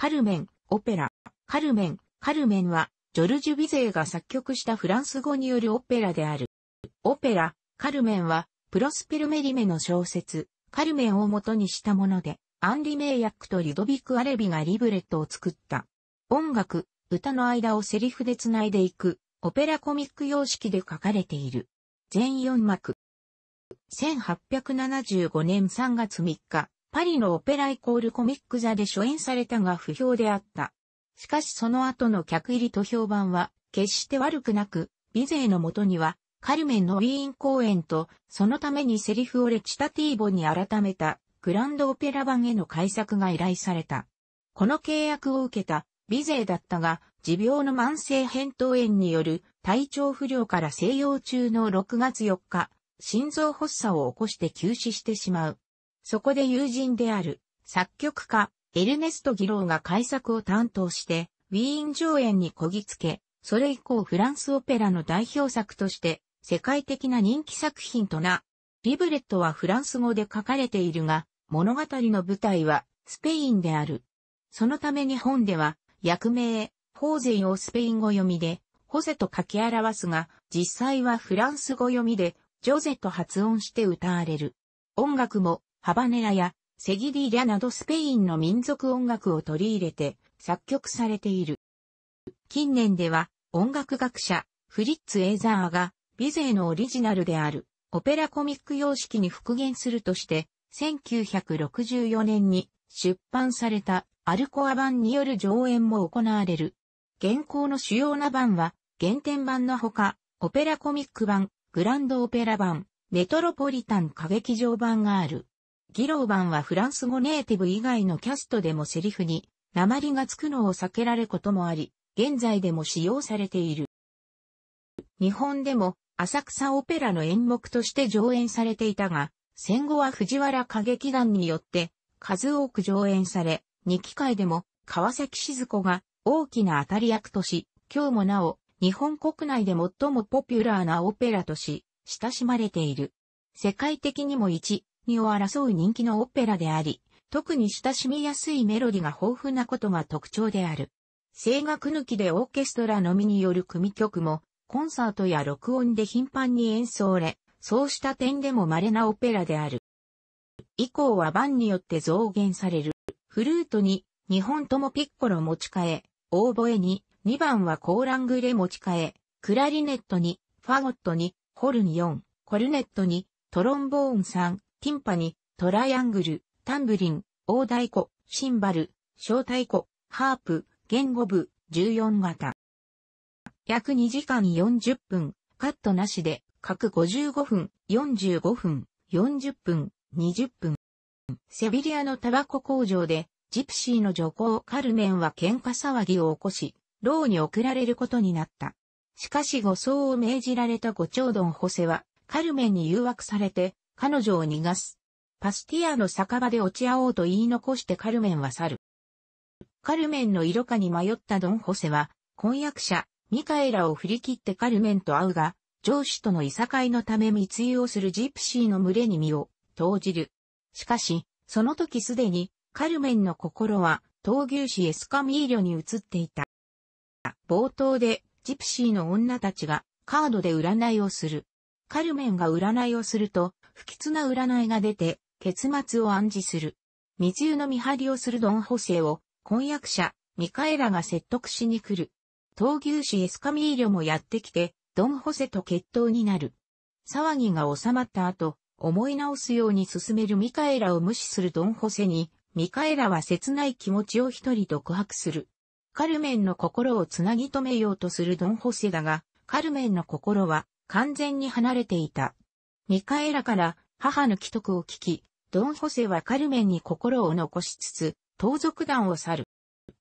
カルメン、オペラ。カルメン、カルメンは、ジョルジュ・ビゼーが作曲したフランス語によるオペラである。オペラ、カルメンは、プロスペルメリメの小説、カルメンを元にしたもので、アンリ・メイヤックとリドビク・アレビがリブレットを作った。音楽、歌の間をセリフで繋いでいく、オペラコミック様式で書かれている。全4幕。1875年3月3日、パリのオペライコールコミック座で初演されたが不評であった。しかしその後の客入りと評判は決して悪くなく、美勢のもとにはカルメンのウィーン公演とそのためにセリフをレチタティーボに改めたグランドオペラ版への改作が依頼された。この契約を受けた美勢だったが持病の慢性扁桃炎による体調不良から静養中の6月4日、心臓発作を起こして急死してしまう。そこで友人である作曲家エルネスト・ギローが改作を担当して、ウィーン上演にこぎつけ、それ以降フランスオペラの代表作として世界的な人気作品とな。リブレットはフランス語で書かれているが、物語の舞台はスペインである。そのため日本では、役名、ホーゼイをスペイン語読みで、ホゼと書き表すが、実際はフランス語読みで、ジョゼと発音して歌われる。音楽もハバネラやセギリリャなどスペインの民族音楽を取り入れて作曲されている。近年では音楽学者フリッツ・エーザーがビゼーのオリジナルであるオペラコミック様式に復元するとして1964年に出版されたアルコア版による上演も行われる。現行の主要な版は原点版のほかオペラコミック版、グランドオペラ版、メトロポリタン歌劇場版がある。ギローバンはフランス語ネイティブ以外のキャストでもセリフに、鉛がつくのを避けられることもあり、現在でも使用されている。日本でも、浅草オペラの演目として上演されていたが、戦後は藤原歌劇団によって、数多く上演され、2機会でも、川崎静子が大きな当たり役とし、今日もなお、日本国内で最もポピュラーなオペラとし、親しまれている。世界的にも一味を争う人気のオペラであり、特に親しみやすいメロディが豊富なことが特徴である。声楽抜きでオーケストラのみによる組曲も、コンサートや録音で頻繁に演奏れ、そうした点でも稀なオペラである。以降は版によって増減される。フルートに2本ともピッコロ持ち替え、オーボエに2番はコーラングレ持ち替え、クラリネットにファゴットにホルン4、コルネットにトロンボーン3、ティンパニ、トライアングル、タンブリン、大太鼓、シンバル、小太鼓、ハープ、言語部、14型。約2時間40分、カットなしで、各55分、45分、40分、20分。セビリアのタバコ工場で、ジプシーの女工カルメンは喧嘩騒ぎを起こし、牢に送られることになった。しかし護送を命じられたご長ドンホセは、カルメンに誘惑されて、彼女を逃がす。パスティアの酒場で落ち合おうと言い残してカルメンは去る。カルメンの色化に迷ったドン・ホセは、婚約者、ミカエラを振り切ってカルメンと会うが、上司とのいさかいのため密輸をするジプシーの群れに身を投じる。しかし、その時すでに、カルメンの心は、闘牛士エスカミーリョに移っていた。冒頭で、ジプシーの女たちが、カードで占いをする。カルメンが占いをすると、不吉な占いが出て、結末を暗示する。密輸の見張りをするドン・ホセを、婚約者、ミカエラが説得しに来る。闘牛士エスカミーリョもやってきて、ドン・ホセと決闘になる。騒ぎが収まった後、思い直すように進めるミカエラを無視するドン・ホセに、ミカエラは切ない気持ちを一人独白する。カルメンの心をつなぎ止めようとするドン・ホセだが、カルメンの心は完全に離れていた。ミカエラから母の帰得を聞き、ドン・ホセはカルメンに心を残しつつ、盗賊団を去る。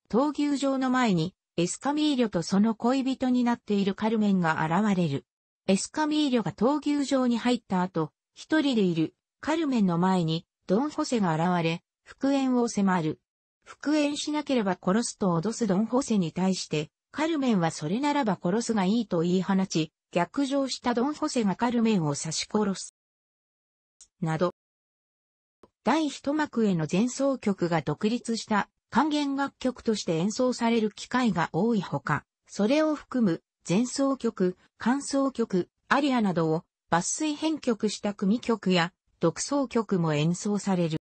闘牛場の前に、エスカミーリョとその恋人になっているカルメンが現れる。エスカミーリョが闘牛場に入った後、一人でいるカルメンの前に、ドン・ホセが現れ、復縁を迫る。復縁しなければ殺すと脅すドン・ホセに対して、カルメンはそれならば殺すがいいと言い放ち、逆上したドン・ホセがカルメンを刺し殺す。など。第一幕への前奏曲が独立した還元楽曲として演奏される機会が多いほか、それを含む前奏曲、感奏曲、アリアなどを抜粋編曲した組曲や独奏曲も演奏される。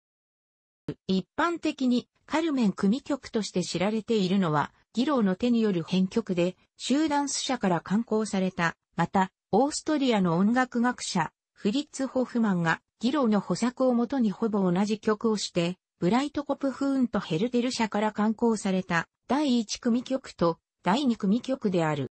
一般的にカルメン組曲として知られているのは、ギローの手による編曲で、集団死者から刊行されたまた、オーストリアの音楽学者、フリッツ・ホフマンが、ギロの補作をもとにほぼ同じ曲をして、ブライトコプフーンとヘルデル社から刊行された第1組曲と第2組曲である。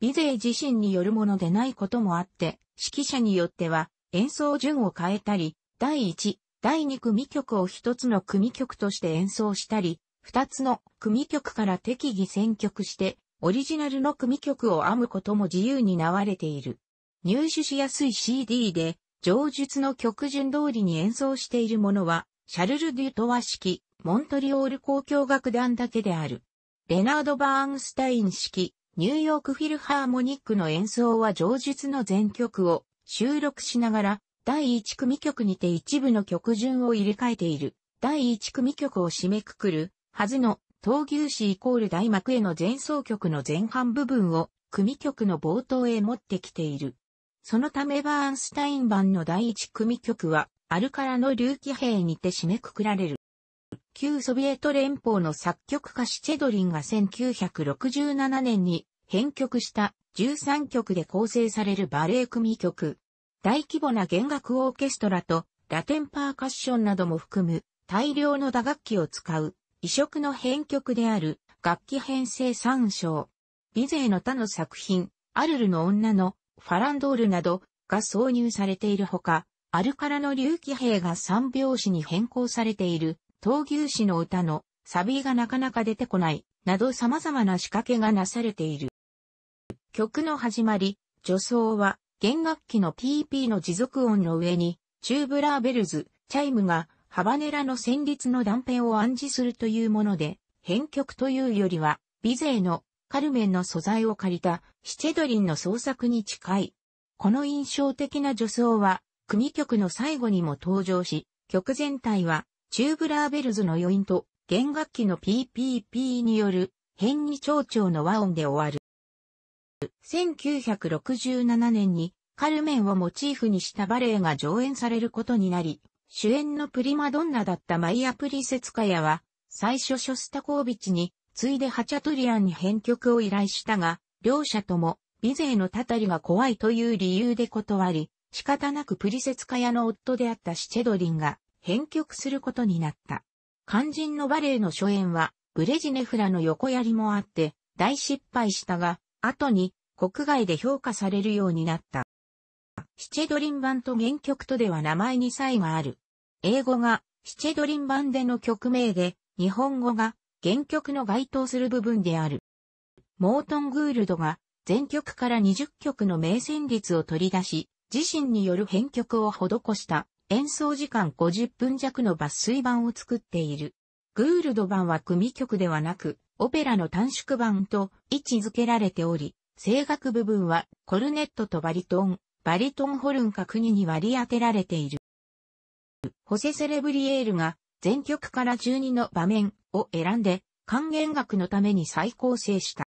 ビゼー自身によるものでないこともあって、指揮者によっては演奏順を変えたり、第1、第2組曲を一つの組曲として演奏したり、二つの組曲から適宜選曲してオリジナルの組曲を編むことも自由になわれている。入手しやすい CD で、上述の曲順通りに演奏しているものは、シャルル・デュトワ式、モントリオール交響楽団だけである。レナード・バーンスタイン式、ニューヨークフィルハーモニックの演奏は上述の全曲を収録しながら、第1組曲にて一部の曲順を入れ替えている。第1組曲を締めくくるはずの闘牛士イコール大幕への前奏曲の前半部分を組曲の冒頭へ持ってきている。そのためバーンスタイン版の第一組曲はアルカラの竜騎兵にて締めくくられる。旧ソビエト連邦の作曲家シチェドリンが1967年に編曲した13曲で構成されるバレエ組曲。大規模な弦楽オーケストラとラテンパーカッションなども含む大量の打楽器を使う移植の編曲である楽器編成三章。ビゼーの他の作品、アルルの女のファランドールなどが挿入されているほか、アルカラの竜騎兵が三拍子に変更されている、闘牛士の歌のサビがなかなか出てこない、など様々な仕掛けがなされている。曲の始まり、助走は、弦楽器の PP の持続音の上に、チューブラーベルズ、チャイムがハバネラの旋律の断片を暗示するというもので、編曲というよりは、ビゼーのカルメンの素材を借りたシチェドリンの創作に近い。この印象的な助走は、組曲の最後にも登場し、曲全体は、チューブラーベルズの余韻と、弦楽器の PPP による、変に長調の和音で終わる。1967年に、カルメンをモチーフにしたバレエが上演されることになり、主演のプリマドンナだったマイア・プリセツカヤは、最初ショスタコービチに、ついでハチャトリアンに編曲を依頼したが、両者とも、美勢のたたりが怖いという理由で断り、仕方なくプリセツカヤの夫であったシチェドリンが、編曲することになった。肝心のバレエの初演は、ブレジネフラの横やりもあって、大失敗したが、後に、国外で評価されるようになった。チェドリン版と原曲とでは名前に差異がある。英語がシチェドリン版での曲名で、日本語が原曲の該当する部分である。モートン・グールドが全曲から20曲の名旋律を取り出し、自身による編曲を施した演奏時間50分弱の抜粋版を作っている。グールド版は組曲ではなく、オペラの短縮版と位置づけられており、声楽部分はコルネットとバリトン、バリトンホルンか国に割り当てられている。ホセ・セレブリエールが全曲から12の場面を選んで還元楽のために再構成した。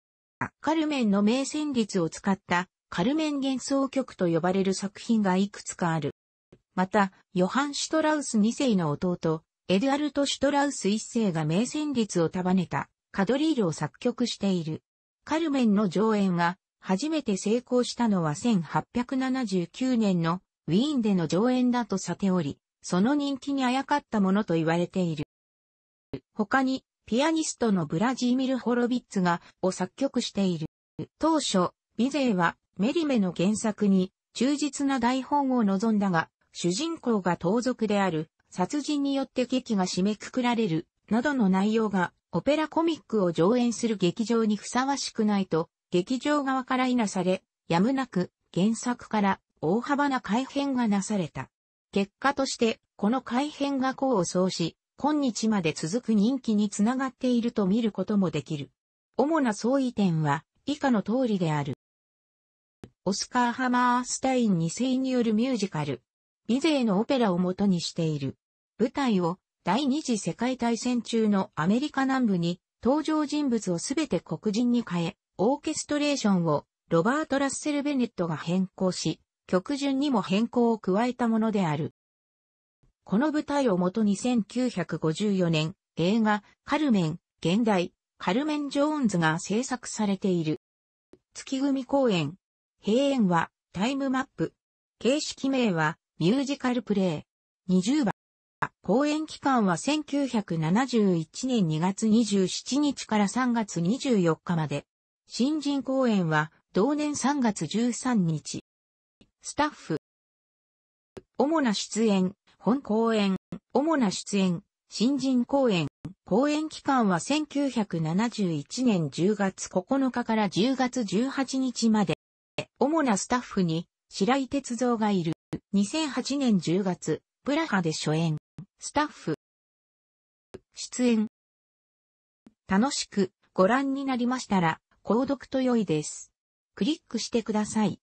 カルメンの名旋律を使ったカルメン幻想曲と呼ばれる作品がいくつかある。また、ヨハン・シュトラウス2世の弟、エドアルト・シュトラウス1世が名旋律を束ねたカドリールを作曲している。カルメンの上演は初めて成功したのは1879年のウィーンでの上演だとさており、その人気にあやかったものと言われている。他に、ピアニストのブラジーミル・ホロビッツが、を作曲している。当初、ビゼーは、メリメの原作に、忠実な台本を望んだが、主人公が盗賊である、殺人によって劇が締めくくられる、などの内容が、オペラコミックを上演する劇場にふさわしくないと、劇場側からいなされ、やむなく原作から大幅な改変がなされた。結果として、この改変が功を奏し、今日まで続く人気につながっていると見ることもできる。主な相違点は、以下の通りである。オスカー・ハマースタイン2世によるミュージカル。美勢のオペラを元にしている。舞台を第二次世界大戦中のアメリカ南部に登場人物をすべて黒人に変え、オーケストレーションをロバート・ラッセル・ベネットが変更し、曲順にも変更を加えたものである。この舞台をもとに1954年、映画、カルメン、現代、カルメン・ジョーンズが制作されている。月組公演。閉園は、タイムマップ。形式名は、ミュージカルプレイ。20番。公演期間は1971年2月27日から3月24日まで。新人公演は同年3月13日。スタッフ。主な出演、本公演、主な出演、新人公演。公演期間は1971年10月9日から10月18日まで。主なスタッフに白井哲三がいる。2008年10月、プラハで初演。スタッフ。出演。楽しくご覧になりましたら、購読と良いです。クリックしてください。